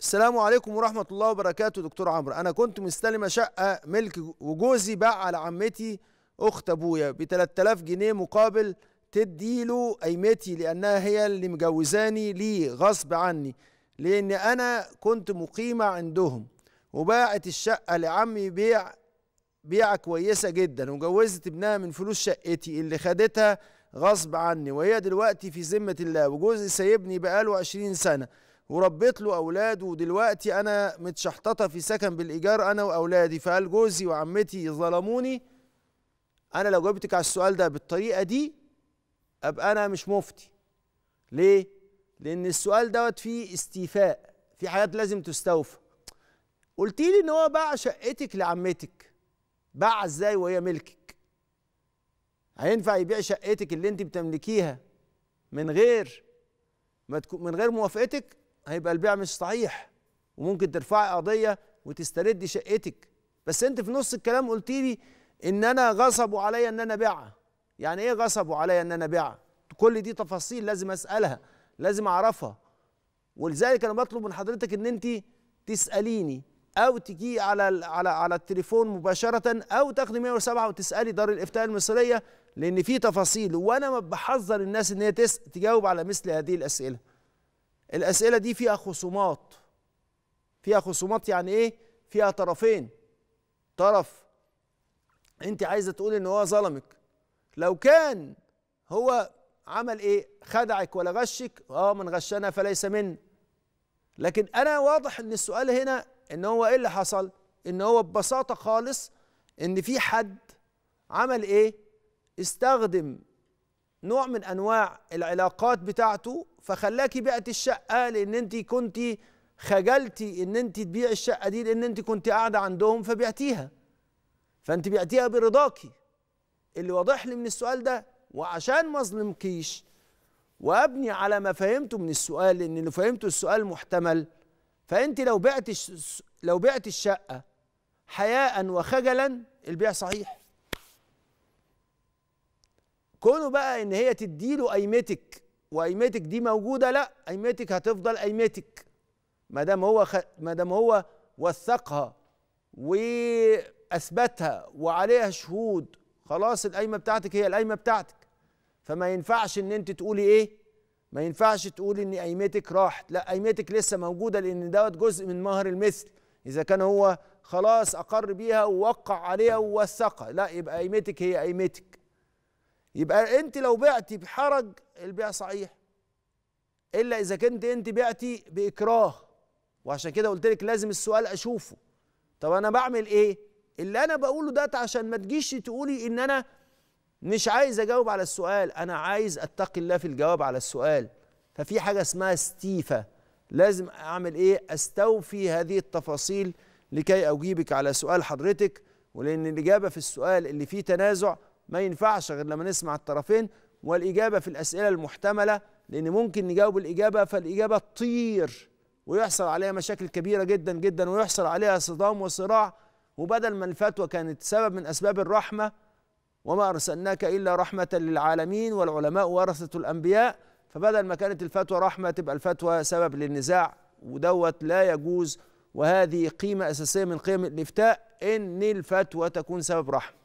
السلام عليكم ورحمة الله وبركاته دكتور عمرو أنا كنت مستلمة شقة ملك وجوزي باع على عمتي أخت أبويا ب 3000 جنيه مقابل تديله قيمتي لأنها هي اللي مجوزاني ليه غصب عني لأن أنا كنت مقيمة عندهم وباعت الشقة لعمي بيع بيعة كويسة جدا وجوزت ابنها من فلوس شقتي اللي خدتها غصب عني وهي دلوقتي في ذمة الله وجوزي سايبني بقاله 20 سنة وربيت له اولاد ودلوقتي أنا متشحططة في سكن بالإيجار أنا وأولادي فهل جوزي وعمتي ظلموني؟ أنا لو جاوبتك على السؤال ده بالطريقة دي أبقى أنا مش مفتي. ليه؟ لأن السؤال دوت فيه استيفاء، في حاجات لازم تستوفى. قلت لي إن هو باع شقتك لعمتك. باع إزاي وهي ملكك؟ هينفع يبيع شقتك اللي أنت بتملكيها من غير ما تكون من غير موافقتك هيبقى البيع مش صحيح وممكن ترفعي قضيه وتستردي شقتك بس انت في نص الكلام قلت لي ان انا غصبوا عليا ان انا ابيعها يعني ايه غصبوا عليا ان انا ابيعها كل دي تفاصيل لازم اسالها لازم اعرفها ولذلك انا بطلب من حضرتك ان انت تساليني او تجي على على على التليفون مباشره او تاخدي 107 وتسالي دار الافتاء المصريه لان في تفاصيل وانا بحذر الناس ان هي تجاوب على مثل هذه الاسئله الاسئله دي فيها خصومات فيها خصومات يعني ايه فيها طرفين طرف انت عايزه تقول ان هو ظلمك لو كان هو عمل ايه خدعك ولا غشك اه من غشنا فليس من لكن انا واضح ان السؤال هنا ان هو ايه اللي حصل ان هو ببساطه خالص ان في حد عمل ايه استخدم نوع من انواع العلاقات بتاعته فخلاكي بعت الشقه لان انت كنت خجلتي ان انت تبيعي الشقه دي لان انت كنت قاعده عندهم فبعتيها فانت بعتيها برضاكي اللي واضح لي من السؤال ده وعشان ما اظلمكيش وابني على ما فهمته من السؤال لان اللي فهمته السؤال محتمل فانت لو بعت لو بعت الشقه حياء وخجلا البيع صحيح كونه بقى ان هي تديله قيمتك وايمتك دي موجوده لا ايمتك هتفضل ايمتك ما دام هو خ... ما دام هو وثقها واثبتها وعليها شهود خلاص القايمه بتاعتك هي القايمه بتاعتك فما ينفعش ان انت تقولي ايه ما ينفعش تقولي ان قيمتك راحت لا قيمتك لسه موجوده لان دوت جزء من مهر المثل اذا كان هو خلاص اقر بيها ووقع عليها ووثقها لا يبقى قيمتك هي قيمتك يبقى انت لو بعتي بحرج البيع صحيح الا اذا كنت انت بعتي باكراه وعشان كده قلت لك لازم السؤال اشوفه طب انا بعمل ايه اللي انا بقوله ده عشان ما تجيش تقولي ان انا مش عايز اجاوب على السؤال انا عايز اتقي الله في الجواب على السؤال ففي حاجه اسمها استيفه لازم اعمل ايه استوفي هذه التفاصيل لكي اجيبك على سؤال حضرتك ولان الاجابه في السؤال اللي فيه تنازع ما ينفعش غير لما نسمع الطرفين والإجابة في الأسئلة المحتملة لأن ممكن نجاوب الإجابة فالإجابة تطير ويحصل عليها مشاكل كبيرة جدا جدا ويحصل عليها صدام وصراع وبدل ما الفتوى كانت سبب من أسباب الرحمة وما أرسلناك إلا رحمة للعالمين والعلماء ورثة الأنبياء فبدل ما كانت الفتوى رحمة تبقى الفتوى سبب للنزاع ودوت لا يجوز وهذه قيمة أساسية من قيم الإفتاء إن الفتوى تكون سبب رحمة